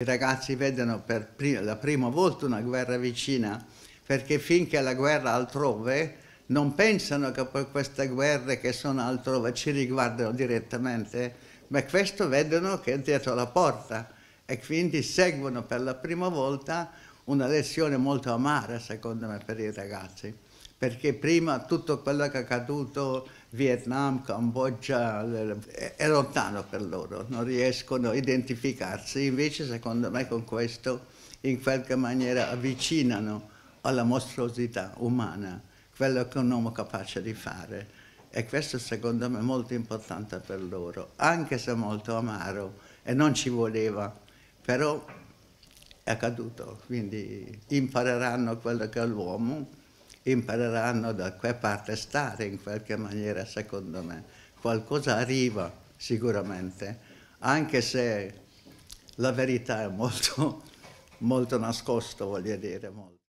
I ragazzi vedono per la prima volta una guerra vicina, perché finché la guerra altrove non pensano che poi queste guerre che sono altrove ci riguardano direttamente, ma questo vedono che è dietro la porta e quindi seguono per la prima volta una lezione molto amara secondo me per i ragazzi, perché prima tutto quello che è accaduto, Vietnam, Cambogia, è lontano per loro, non riescono a identificarsi, invece secondo me con questo in qualche maniera avvicinano alla mostruosità umana quello che un uomo è capace di fare e questo secondo me è molto importante per loro, anche se molto amaro e non ci voleva, però è accaduto, quindi impareranno quello che è l'uomo, impareranno da che parte stare in qualche maniera, secondo me. Qualcosa arriva sicuramente, anche se la verità è molto, molto nascosta, voglio dire. Molto.